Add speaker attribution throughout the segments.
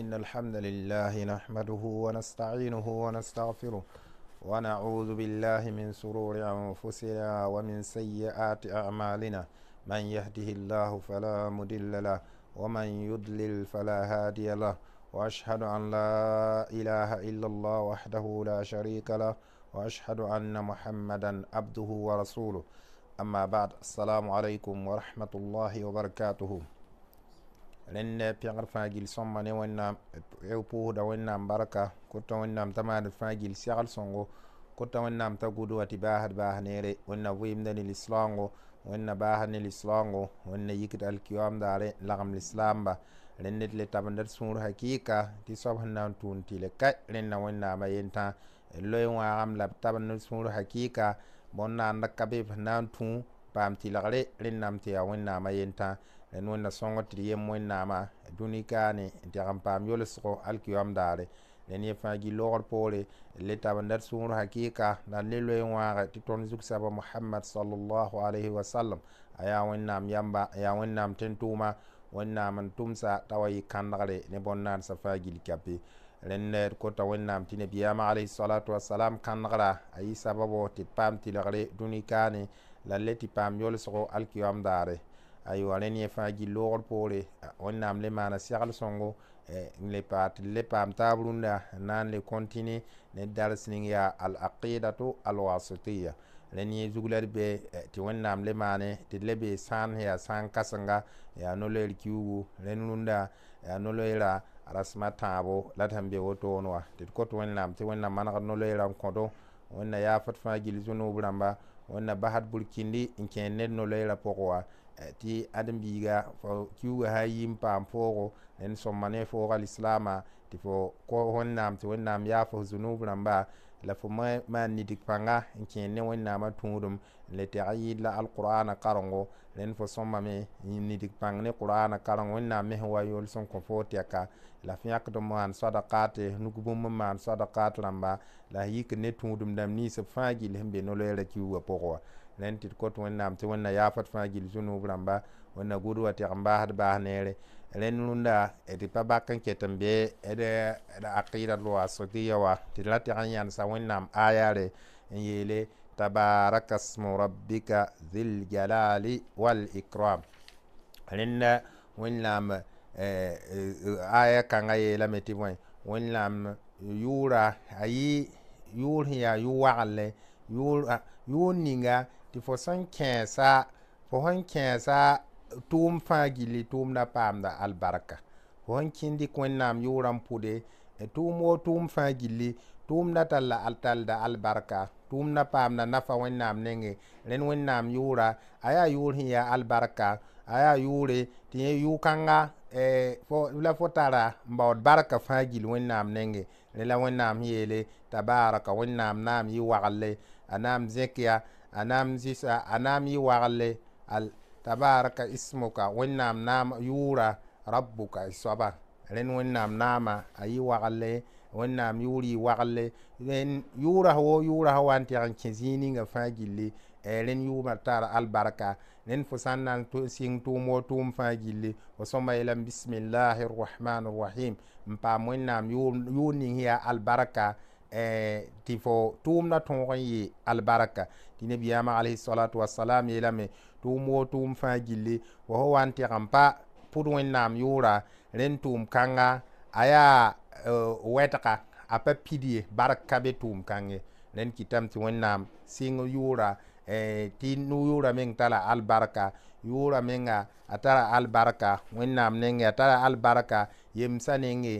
Speaker 1: إن الحمد لله نحمده ونستعينه ونستغفره ونعوذ بالله من سرور أنفسنا ومن سيئات أعمالنا من يهده الله فلا مضل له ومن يضلل فلا هادي له وأشهد أن لا إله إلا الله وحده لا شريك له وأشهد أن محمدا عبده ورسوله أما بعد السلام عليكم ورحمة الله وبركاته rẽnd pẽgr fãa gil sõmba ne wẽnnaam pʋʋsda wẽnnaam barka kota wẽnnaam t'a maand fãa gil segl sõngo kota wẽnnaam t'a gud wa tɩ baasd baas neere wẽnna vɩɩmda ne lislaoongo wẽnna baasd ne lislaoongo wẽnna yikd alkiyaam daare n lagem lislaamba rẽnd d le tabenda d sũur hakɩɩka tɩ soab sẽn na n tʋʋm tɩ le ka rẽnna wẽnnaamã yentã loe wãagam la b tabend d sũur hakɩɩka bõn naanda ka bɩ b sẽn na n tũ paam tɩlgre rẽnnam tɩ yaa wẽnnaamã yentã n wẽnna sõng tɩ d yem wẽnnaamã dũni kaane n teg n paam yolsgo alkiyoam daare nen ye fãa gi logr poore le tab n dat sũur hakɩɩka la le loe wãage tɩ tõnd zugsaba mohamad salallahu alaihi wasallam a yaa wẽnnaam yamba n yaa wẽnnaam tẽn tʋʋma wẽnnaam n tʋmsa t'a wa yɩ kãndgre ne bõn-naansã fãa gil kape rẽnd d kota wẽnnaam tɩ nebiyaama alaihi salatu wasalam kãndgra a yɩ sababo tɩ d paam tɩlgre dũni kaane la le tɩ paam yolsgo alkiyoam daare aywa rẽnd ye fãa gi loogr poore wẽnnaam le maana segl sõngo n eh, le paa le paam taab rũndã n le kõntine ne dars ning yaa al aqidatu al wasitiya rẽnd yẽ zug la d be tɩ wẽnnaam le maane tɩ le bee sãan yaa sãn kãsenga yaa no-loɛɛr kiugu rẽnd rũndã yaa no-loɛɛrã rasma tãabo la tãn be wotoon wa tɩ d kot wẽnnaam tɩ wẽnna manegd no-loɛɛrã n kõdo wẽnna yaafd fãa gil zunuub rãmba wẽnna basd burkindi n kẽer ned no-loɛɛrã pʋgẽ wa ti adam biga fo kiwga ha yim paam fooxo nen sommane foox al islama ti fo ko wonnaam ti wonnaam yaafo zunub ramba la fo ma ma nidik panga n kẽer ne wẽnnaamã tũudum le tɛg yɩɩd la alqurana karengo rẽnd fo sõmame nidik pãng ne qurana karengo wẽnnaam mes n wa yool sẽn kõ foo tɛka la f yãkd maan sadakat nug bũmb n maan sadakat rãmba la yik ne tũudum dãmb niisb fãa gill sẽn be no-loɛɛra kiuga pʋgẽ wa lenti tɩ d kot wẽnnaam tɩ wẽnna yaafat fãa gil zũnuub rãmba wẽnna gud wati amba n ba baas len rẽnd rũndã tɩ pa bak n ket n be d akɩɩda loa sotiya wa di la tɩg n yãnsa wẽnnaam aayaare n yele tabaraka smu rabbika ziljalali walikram rẽnda wẽnnaam aya kãngã yeelame tɩ bõe wẽnnaam yʋʋra a yɩ yʋʋr sẽn yaa yʋ-wagl le yʋʋr ti fo san kẽesa fo san kẽesa tʋʋm fãa gilli tʋʋm na paamda albarka fo san kĩndi wẽnnaam yʋʋrãn pʋde e tʋʋm wo tʋʋm fãa gilli tʋʋm na talla talda albarka tʋʋm na paamda nafa wẽnnaam nenge rẽnd wẽnnaam yʋʋra a yaa yʋʋr sẽn yaa albarka a yaa yʋʋre tɩ yẽ yʋʋ-kãnga e, la fo tara n baood barka fãa gill wẽnnaam nenge rẽ la wẽnnaam sẽn yeele tabaarka wẽnnaam naam yɩ wagle a naam zẽkya anam zisa anam yi wagle al tabaraka ismuka wẽnnaam naam yʋʋra rabbuka soaba rẽnd wẽnnaam naama a yɩ wagle wẽnnaam yʋʋr yɩ wagle yʋʋras wo yʋʋras wa n teg n kẽ zĩig ninga fãa gilli rẽnd yʋʋmã tara albarka rẽnd fo sã n na n sɩng tʋʋm wo tʋʋm fãa gilli fo sõma yeelame bismillahi rrahman rrahim n paam wẽnnaam yʋʋr ning yaa albarka eh, tɩ fo tʋʋmdã tõog n yɩ albarka tɩ nebiyaama alaihisalatu wasalam yeelame tʋʋm woo tʋʋm fãa gilli wa fo wa n teg n pa pʋd wẽnnaam yʋʋra rẽn tʋʋm kãnga a yaa uh, wɛtga a pa pid ye bark ka be tʋʋm kãng ye rẽnd kɩtame tɩ wẽnnaam sɩng yʋʋra eh, tɩ nu yʋʋra meng tala albarka yʋʋra menga a tara albarka wẽnnaam nenge a tara albarka yem nenge nengẽ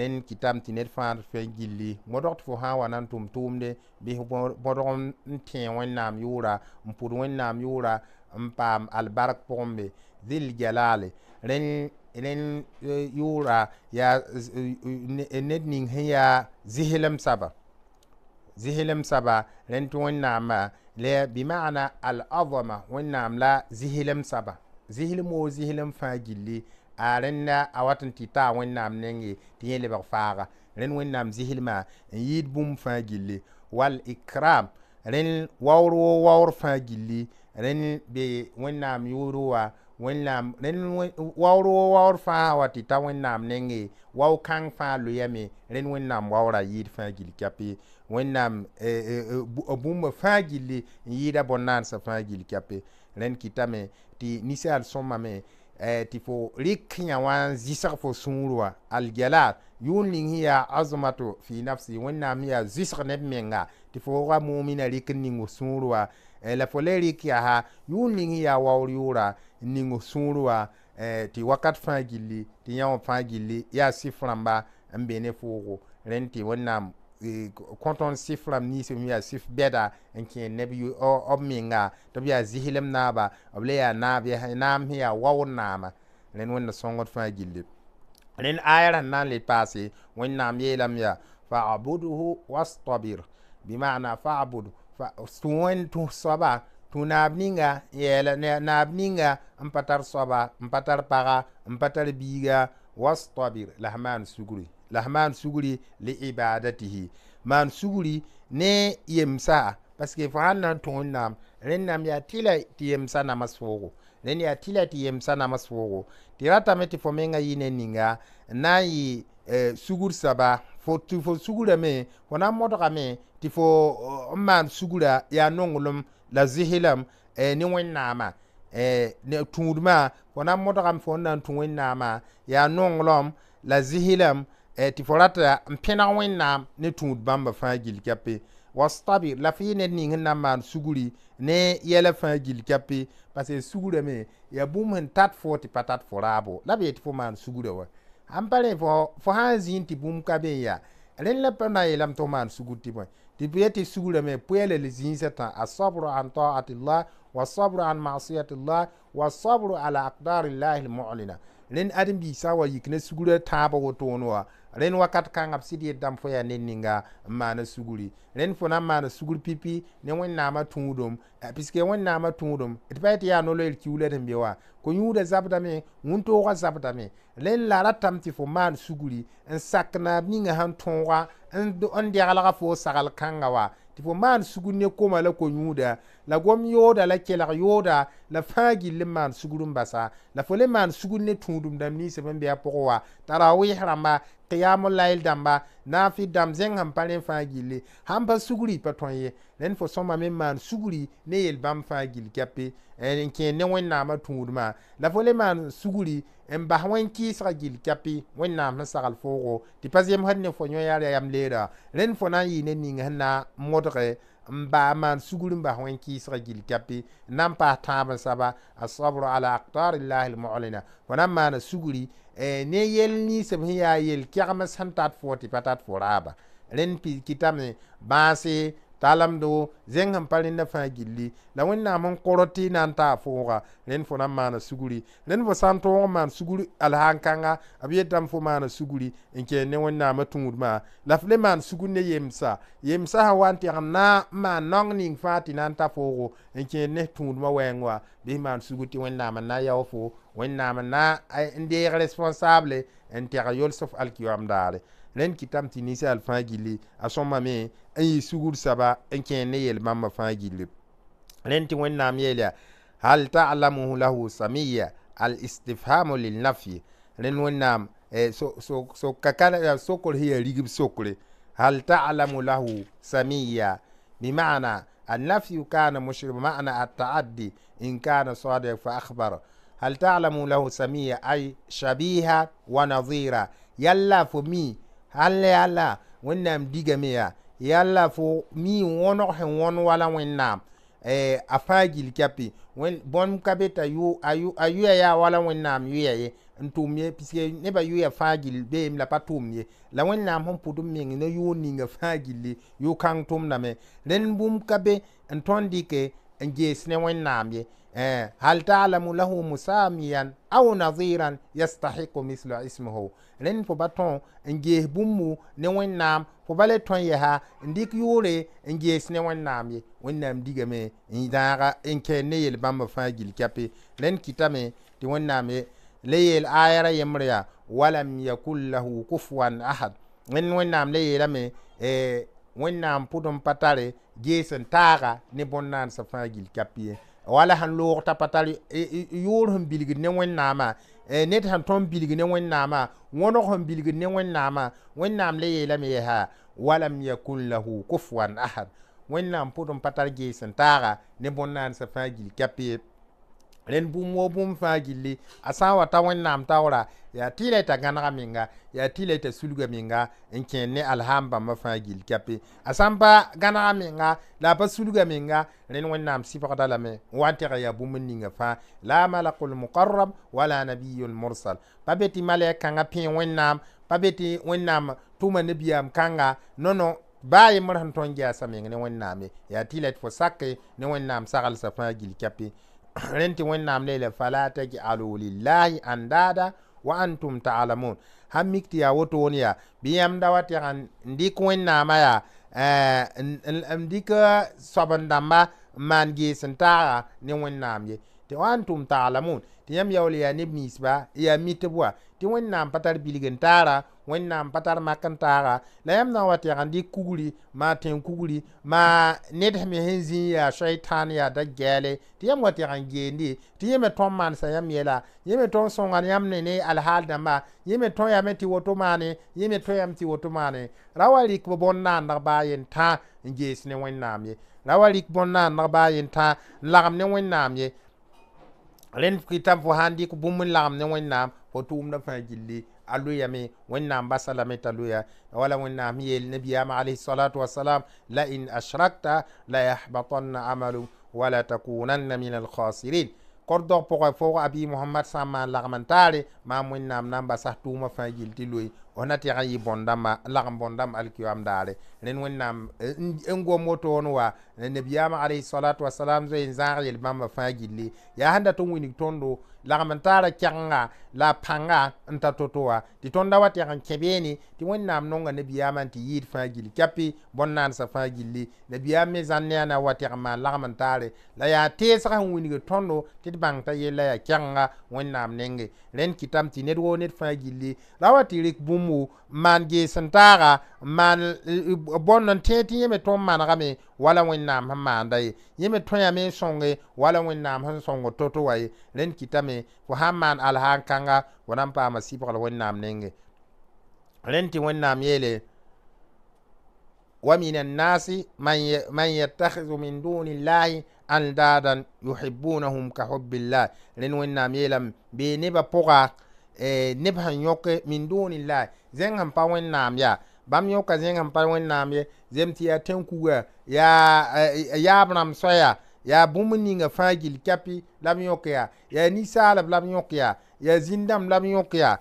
Speaker 1: rẽnd kɩtame tɩ ned fãa fɛ gilli modg tɩ fo sã n wa na n tʋʋm tʋʋmde bɩ modg n tẽ wẽnnaam yʋʋra n pʋd wẽnnaam yʋʋra n paam albark pʋgẽmbe zil jalale ren yʋʋra yaa ned ning sẽn yaa zislem saba zɩslem saba rẽnd tɩ wẽnnaamã le bɩmaana al-azama wẽnnaam la zisilim saba zisilim woo zisilim fãa gilli a rẽnda a wat n tɩ taa wẽnnaam nengẽ tɩ yẽ lebg faaga rẽnd wẽnnaam zisilmã n yɩɩd bũmb fãa gilli wal ikram rẽnd waoor woo waoor fãa gilli rẽnd be wẽnnaam yʋʋr wa wẽnnaam waoor waoor fãa wa tɩ t'a wẽnnaam nenge wao kãng fãa loɛɛme rẽnd wẽnnaam waoora yɩɩd fãa gill kapɩ wẽnnaam eh, eh, eh, bũmba fãa gilli n yɩɩda bõn-naansã fãa gill kapɩ rẽnd kɩtame tɩ ninsaal sõmame tɩ fo rɩk yã wã n zɩsg fo sũur wa algalaad yʋʋn ning sẽn yaa azmato fi nafsi wẽnnaam sẽn yaa zɩsg neb menga tɩ fo wa muumina rɩk n ning sũur wa la fo le rɩk yaa yʋʋn ning sẽn yaa waoor yʋʋra ningo sũur wa eh, tɩ wakat fãa gilli tɩ yãwã fãa gilli yaa sɩf rãmba n eh, be ne foogo rẽnd tɩ wẽnnaam kõtõnd sɩf rãmb niis yaa sɩf bɛda n kẽer neb b menga tɩ b yaa zɩslem naaba b le yaa naab naam sẽn yaa wao naama rẽnd wẽnna sõngd fãa gilli rẽnd aaya n na n le paase wẽnnaam yeelame yaa fa'budhu wastabir bɩ maana fa'bud tɩ wẽnd tũ soaba tũ naab ninga yɛɛla naab ninga n pa tar soaba n pa tar paga n pa tar biiga wastabir la maan sugri la maan sugri li ibadatihi maan sugri ne yemsa paske fo sãn nan n nam n nam rẽnnaam yaa tɩ la tɩ yemsa namas foogo rẽnd yaa tɩ la tɩ yemsa namas foogo tɩ ratame tɩ fo menga yɩ ne ninga n na n yɩ eh, sugr saba fo tɩ fo sugrame fo na eh, n modgame tɩ fo n maan sugra yaa nonglem la zisi eh, eh, ne wẽnnaama eh, tũudmã fo na modgam modgame fo n na n tũ wẽnnaamã yaa nonglem la zisi eh, tɩ fo rata n pẽneg wẽnnaam ne tũud bãmba fãa gil kape wastabir la fo yɩ ned ning sẽn na n maan sugri ne yɛla fãa gil kape parce sugrame yaa bũmb sẽn tat fo tɩ pa tat fo raabo la b ye tɩ fo maan sugra wa ãn pa rẽ fo sã n zĩig tɩ bũmb ka be n yaa rẽnd la pa na yeelame tɩ fo maan sugr tɩ bõe tɩ b yetɩ sugrã me poɛɛla le zĩisã asabru an taatillah wasabru an masiyatillah wasabru ala akdarillahi lmolina rẽnd ãdem-biisã wa yik na sugrã tãabã wotone wa rẽnd wakat kãngã b sɩd yetame fo yaa ned ninga n maana sugri rẽnd fo na n maana sugr pipi ne wẽnnaamã tũudum eh, piske wẽnnaamã tũudum d pa yetɩ yaa no-loɛɛr kiu la d n be wa ko-yũuda zabdame wũntoogã zabdame rẽnd la ratame tɩ fo maan sugri n sak naab ninga sãn tõoga n deglga fo sagl kãnga wa tɩ fo maan sugr ne koma la ko-yũuda la gom yooda la kelg yooda la fãa gill n maan sugr n basa la fo le maan sugr ne tũudum dãmb ninsb n be a pʋgẽ wa tara rãmba qiyamul layl dãmba na n dãmb zẽng sãn pa rẽ fãa gilli sãn pa sugri pa tõe ye rẽnd fo sõmame me maan sugri ne yel bãmb fãa gill kɛpe eh, n kẽer ne wẽnnaamã tũudmã la fo le maan sugri n bas wẽn-kɩɩsga gill kɛpɩ wẽnnaam sẽn sagl foogo tɩ pa zemsd ne fo yõ yaa yam leera rẽnd fo na n yɩɩ ne ning sẽn na n modge n baa maan sugr n bas wẽn-kɩɩsga gil kape n na n paas tãab n saba asabro ala aktarillahi lmolina fo na n maana sugri ne yel niis b sẽn yaa yel kɛgem sẽn tat fo tɩ pa tat fo raaba rẽnd pi kɩtame bãase talamdo zeng zẽng sẽn pa rẽndã fãa gilli la wẽnnaam n kor tɩ na n taa fʋʋga rẽnd fo na n maana sugri rẽnd fo sã n tõog n maan sugr alsãn-kãnga b yetame fo maana sugri n kẽer ne wẽnnaamã tũudmã la f le maan sugr ne yemsa yemsa sã wa n teg na n maan nong ning fãa tɩ na n ta foogo n kẽer ne tũudmã wɛɛng wã bɩ f maan sugr tɩ wẽnnaam n na yao fo wẽnnaam n na n eh, deeg responsable n teg yols f alkiyoam daare ren kitam tɩ ninsaal fãa gilli a son mame en yi sugur saba en ken ne yel mamba fãa gilli ren tɩ wẽnnaam yeel yaa hal talamuhu lahu samiya al istifhamu lil lilnafi ren wẽnnaam sokr sẽn yaa rigb sokre hal talamu lahu bi samiya kana mushrib كان at ta'addi in kana sadiq fa akhbar هل تعلم له سمية أي شبيهة ونظيرة يلا فمي halla yalla wẽnnaam digame yaa yalla fo mi wõnog sẽn wõn wala wẽnnaam eh, a fãa gil kapi bõn ka be t'a yo a yoɛɛ yaa wala wẽnnaam yoɛɛ ye n tʋʋm ye puisque nebã yoɛɛ fãa gil beem la pa tʋʋm ye la wẽnnaam sẽn pʋd n meng ne yoo ninga fãa gilli yo-kãng tʋmdame rẽnd bũmb ka be n tõnd dɩke n gees ne wẽnnaam ye هل تعلم له مساميا او نظيرا يستحق مثل اسمه لين فباتون انجي بومو نوين نام فبالي تون يها انديك يوري انجي سنوين نامي وينام ديگمي انداغا انكي نيل بامب فاجي الكابي لين كتامي تون نامي ليل آيرا يمريا ولم يكن له كفوا احد من وين نام ليل امي وين نام بودم باتاري جيسن تاغا نبونان سفاجي الكابي wala sãn loog t'a pa tar e, e, yʋʋr sẽn bilgd ne wẽnnaamã e, ned sẽn tõnd bilg ne wẽnnaamã wono sẽn bilgd ne wẽnnaamã wẽnnaam la yeelame yɛsa walam yakun lahu kufuan ahad wẽnnaam pʋd n pa tar gees n taaga ne bõn-naan sã fãa gil kɛp rẽnd bũmb wo bũmb fãa gilli a sã n wa ta wẽnnaam taoora yaa tɩ la y t'a gãnega menga yaa tɩ y la y t'a sulga menga n kẽer ne alham bãmbã fãa gill kape a sã n pa gãnega menga la a pa sulga menga rẽnd wẽnnaam sɩbgda lame n wa n teg yaa bũmb n ninga fãa la malakul muqarrab wala nabiyul mursal pa be tɩ malɛk-kãngã pẽ wẽnnaam pa be tɩ wẽnnaam tʋma nebiyaam kãnga nono baa yembr sẽn tõnd gɛɛsã meng ne wẽnnaam ye yaa tɩ y tɩ fo sake ne wẽnnaam saglsã fãa gill kape renti wẽnnaam leele fala taj'alu lillahi andada wa antum ta'lamun han mik tɩ yaa woto wʋn yaa bɩ yãmb da wa tɩg eh, n dɩk wẽnnaamã yaa n dɩk soab dãmba n maan gees n taaga ne wẽnnaam ye tɩ wa antum ta'lamun tɩ yãmb yaool yaa neb ninsba yaa mi tɩ b wa tɩ wẽnnaam pa tar bilg n taara wẽnnaam pa tar mak n taaga la yãmb na n wa tɛg n dɩk kugri maa tẽn kugri maa ned me sẽn zĩig yaa soɛɩtãan yaa da gɛɛle tɩ yãmb wa tɛg n geende tɩ yẽ me tõnd maanesa yãmb yeela yẽ me tõnd sõngan yãmb ne ne alhaal dãmba yẽ me tõe yame tɩ woto maane yẽ me tõe yãmb tɩ woto maane ra wa rɩk b bõn-naandg baa tã n gees ne wẽnnaam ye ra wa rɩk bõn-naandg baa tã n lagem ne wẽnnaam ye rẽnd kɩtame fo sãn dɩk bũmb n lagem ne wẽnnaam fo tʋʋmda um fãa gilli a luyame wẽnnaam basa lame t'a luya wala wẽnnaam yeel nebiyaama alayhi salatu wasalam la in ashrakta la yahbatanna amalu wala takunanna min alkhasirin kordo poko pʋgã abi muhammad sã n maan lagm n taare maam wẽnnaam na ona tɩ yã yɩ bõn lagem bõn alkiwam daare rẽnd wẽnnaam n gom wotoon wa eh, eh, nebiyaam alayhi wasalam zoe n zãag yel bãmba fãa gilli yaa sẽn dat n wilg tõndo lagem n taara kɛgenga la a pãnga n ta to-to wa tɩ tõnd wa tɛg n kẽ beene tɩ wẽnnaam nonga nebiyaamã tɩ yɩɩd fãa gilli kapɩ bõn-naansã fãa gilli nebiyaam me zãnd ne a na wa tɛg n maan lagem n taare la yaa teesg sẽn wilg tõndo tɩ d bãng t'a yella yaa kɛgenga wẽnnaam nenge rẽnd kɩtame tɩ ned woo ned fãa gilli ra wa tɩ rɩk bũmb wʋm maan gees n taaga maan bõnd n tẽe tɩ yẽ me tõnd manegame wala wẽnnaam sẽn maanda ye yẽ me tõyame n sõnge wala wẽnnaam sẽn sõngo to-to wa ye rẽnd kɩtame fo sãn maan alsaan kãnga fo na n paama sɩbgl wẽnnaam nenge rẽnd tɩ wẽnnaam yeele ومن الناس من من يتخذ من دون الله اندادا يحبونهم كحب الله لن وين نام يلم بنبا بوغا نبها يوك من دون الله zẽng n pa wẽnnaam yaa bãmb yõka zẽng n pa wẽnnaam ye zem tɩ yaa tẽn kuga yaa eh, yaab rãmb soya yaa bũmb ninga fãa gil kapi la b yõk yaa yaa ninsaalb la b yõk yaa yaa zĩn zĩndame la eh, b yõk yaa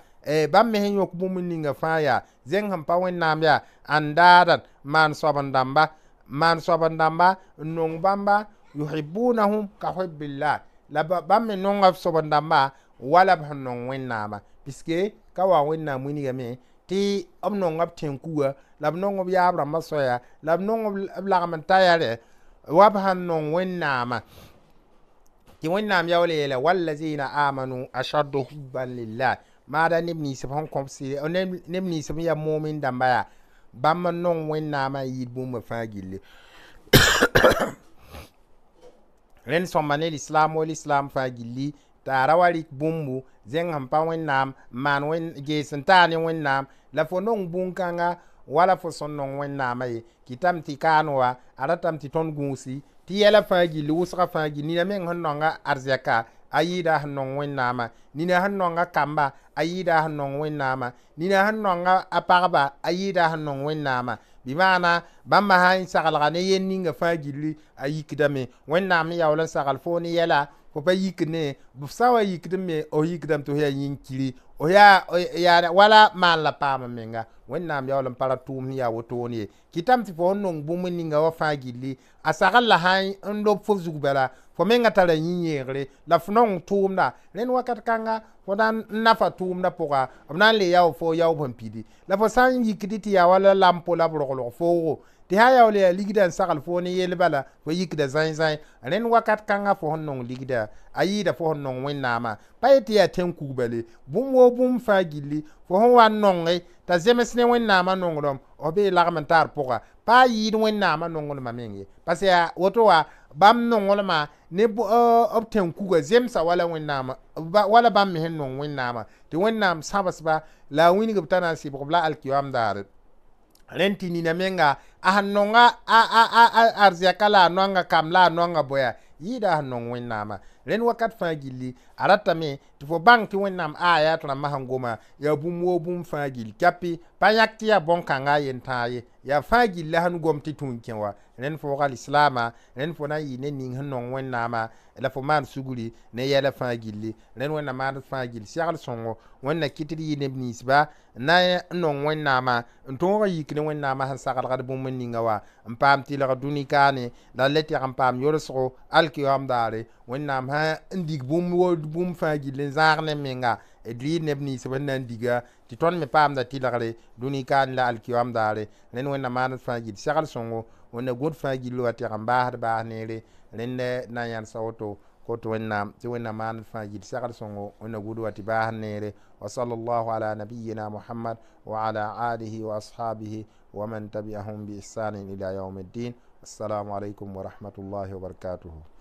Speaker 1: bãmb me sẽn yõk bũmb ninga fãa yaa zẽng sẽn pa wẽnnaam yaa n daaran maan soab dãmba maan soab dãmba n nong bãmba yuhibunahum ka hubbillah la bãmb me nonga b dãmba wala b sẽn nong wẽnnaama piske ka wa wẽnnaam wingame ti ab nong ab tin kuwa lab nong ab yabra masoya lab nong ab lagaman tayare wab han nong wennama ti wennam yawle yele wallazina amanu ashaddu hubban lillah mada nib ni sifon komsi nib ni sifon ya momin dambaya bamma nong wennama yid bumba fagili len somane l'islam wal islam fagili t'a ra wa rɩk bũmbu sẽn pa wẽnnaam n maan gees n ne wẽnnaam la fo nong bũn-kãnga wala fo sẽn nong wẽnnaamã ye kɩtame tɩ kaan wa a ratame tɩ tõnd gũusi tɩ yɛlã fãa gilli wʋsga fãa gill nina meng sẽn nonga arzɛka a yɩɩda sẽn nong wẽnnaamã nina sẽn nonga kamba a yɩɩda sẽn nong wẽnnaamã nina sẽn nonga a pagba a yɩɩda sẽn nong wẽnnaamã bɩ maana bamba sã n saglga ne yen ninga fãa gilli a yikdame wẽnnaam mi yaool n sagl fo ni yɛla fo pa yik ne b sã wa yikdẽ me f yikdame tɩ f yaa yĩn kiri f wala maan la paam menga wẽnnaam yaool n para tʋʋm sẽn yaa ni ye kɩtame tɩ fo n nong bũmb ninga wa fãa gilli a sagl la sã n lob fo zug bala fo menga tara yĩ yẽegre la f nong tʋʋmda rẽnd wakat kãnga fo na nafa tʋʋmdã pʋga b na n le yao fo yaob sẽn pidi la fo sã n yikdi tɩ wala lampo la b roglg foogo tɩ sã yaool yaa ligda n sagl fo ne yel bala fo yikda zãe-zãe rẽnd wakat kãngã fo sẽn nong ligda a yɩɩda fo sẽn nong wẽnnaamã pa yetɩ yaa tẽn kug bale bũmb woo bũmb fãa gilli fo sẽn wa nonge t'a zems ne wẽnnaamã nongrem f bee lagm n taar pʋga pa a yɩɩd wẽnnaamã nonglmã meng ye parce yaa woto wa bãmb nonglmã ne b tẽn kuga zemsa wala wẽnnaam wala bãmb me sẽn nong wẽnnaamã tɩ wẽnnaam sãbsba la a wĩng t'a na n sɩbg b la alkiyaam daare ren tɩ nina menga a nonga a a noanga kam la a noanga boya a yɩɩda a sẽn rẽnd wakat fãa gilli a ratame tɩ fo bãng tɩ wẽnnaam aaya tɩ rãmb sẽn goma yaa bũmb woo bũmb fãa gill kapɩ pa yãk tɩ yaa bõn-kãngã a yen-tãag ye yaa fãa gill la sẽn gom tɩ tũn kẽ wa rẽnd fo alislaama rẽnd fo na n yɩɩ ne ning sẽn nong wẽnnaama la fo maan sugri ne yɛla fãa gilli rẽnd wẽnna maand fãa gill segl sõngo wẽnna kɩ tɩ yɩ neb ninsba na n nong wẽnnaama n tõog n yik ne wẽnnaama sẽn saglgd bũmb n ninga wa n paam tɩlg dũni kaane la le tɩg n paam yolsgo alkiyaam daare wẽnnaam sã n dig bũmb wood bũmb fãa gill n zãag ne menga d rɩɩd neb ninsb n na n diga tɩ tõnd me paamda dũni kaan la alkiwam daare rẽnd wẽnna maan fãa gill segl sõngo wẽnna gũd fãa gill wa tɩg n baasd baas neere rẽnd na n yãlsa woto كوت وينام تي وينام مان فاجي سغل سونغو ونا غودو واتي باه نيري وصلى الله على نبينا محمد وعلى آله وأصحابه ومن تبعهم بإحسان إلى يوم الدين السلام عليكم ورحمة الله وبركاته